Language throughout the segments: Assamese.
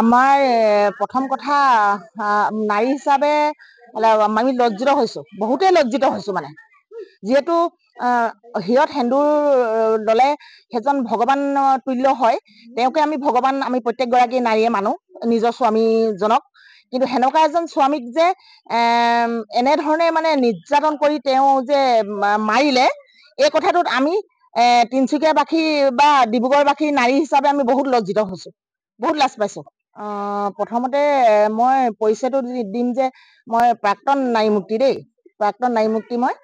আমাৰ প্ৰথম কথা নাৰী হিচাপে মানে, আমি লজ্জিত হৈছোঁ বহুতে লজ্জিত হৈছোঁ মানে যিহেতু শিৰত সেন্দুৰ ল'লে সেইজন ভগৱান তুল্য হয় তেওঁকে আমি ভগৱান আমি প্ৰত্যেকগৰাকী নাৰীয়ে মানো নিজৰ স্বামীজনক কিন্তু সেনেকুৱা এজন স্বামীক যে এনেধৰণে মানে নিৰ্যাতন কৰি তেওঁ যে মাৰিলে এই কথাটোত আমি তিনিচুকীয়াবাসী বা ডিব্ৰুগড়বাসী নাৰী হিচাপে আমি বহুত লজ্জিত হৈছো বহুত লাজ পাইছোঁ প্ৰথমতে মই পৰিচয়টো দিম যে মই প্ৰাক্তন নাৰী মুক্তি দেই প্ৰাক্তন নাৰী মুক্তি মই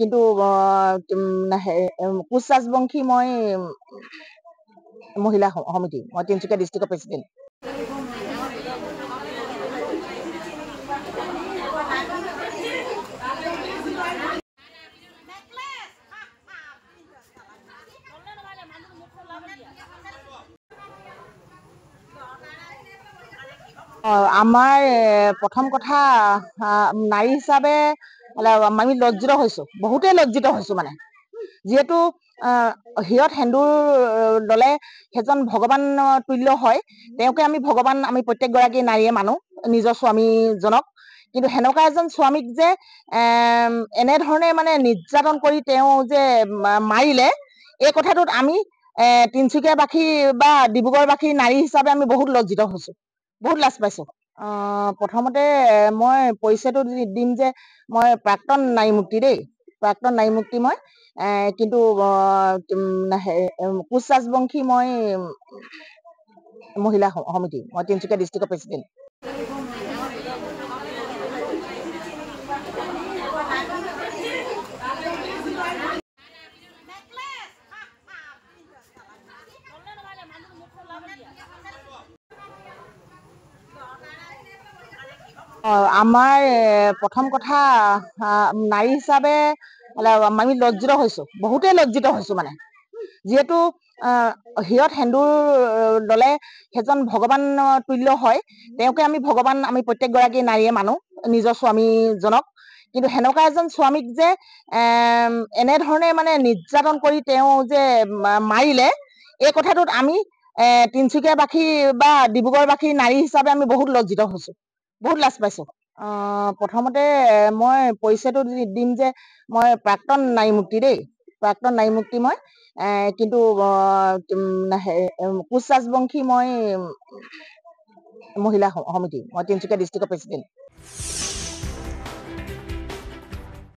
কিন্তু কোচ ৰাজবংশী মই মহিলা সমিতি মই তিনিচুকীয়া ডিষ্ট্ৰিক্টৰ প্ৰেচিডেণ্ট আমাৰ প্ৰথম কথা নাৰী হিচাপে আমি লজ্জিত হৈছো বহুতেই লজ্জিত হৈছো মানে যিহেতু হিৰত সেন্দুৰ ল'লে সেইজন ভগৱান তুল্য হয় তেওঁকে আমি ভগৱান আমি প্ৰত্যেকগৰাকী নাৰীয়ে মানো নিজৰ স্বামীজনক কিন্তু সেনেকুৱা এজন স্বামীক যে এনেধৰণে মানে নিৰ্যাতন কৰি তেওঁ যে মাৰিলে এই কথাটোত আমি তিনিচুকীয়াবাসী বা ডিব্ৰুগড়বাসী নাৰী হিচাপে আমি বহুত লজ্জিত হৈছো বহুত লাজ পাইছোঁ প্ৰথমতে মই পৰিচয়টো দিম যে মই প্ৰাক্তন নাৰী মুক্তি দেই প্ৰাক্তন নাৰী মুক্তি মই কিন্তু কোচ ৰাজবংশী মই মহিলা সমিতি মই তিনিচুকীয়া ডিষ্ট্ৰিক্টৰ প্ৰেচিডেণ্ট আমাৰ প্ৰথম কথা নাৰী হিচাপে আমি লজ্জিত হৈছো বহুতেই লজ্জিত হৈছো মানে যিহেতু শিৰত সেন্দুৰ ল'লে সেইজন ভগৱান তুল্য হয় তেওঁকে আমি ভগৱান আমি প্ৰত্যেকগৰাকী নাৰীয়ে মানো নিজৰ স্বামীজনক কিন্তু সেনেকুৱা এজন স্বামীক যে এনেধৰণে মানে নিৰ্যাতন কৰি তেওঁ যে মাৰিলে এই কথাটোত আমি তিনিচুকীয়াবাসী বা ডিব্ৰুগড়বাসী নাৰী হিচাপে আমি বহুত লজ্জিত হৈছো বহুত লাজ পাইছোঁ প্ৰথমতে মই পৰিচয়টো দিম যে মই প্ৰাক্তন নাৰী মুক্তি দেই প্ৰাক্তন নাৰী মুক্তি মই কিন্তু কোচ ৰাজবংশী মই মহিলা সমিতি মই তিনিচুকীয়া ডিষ্ট্ৰিক্টৰ প্ৰেচিডেণ্ট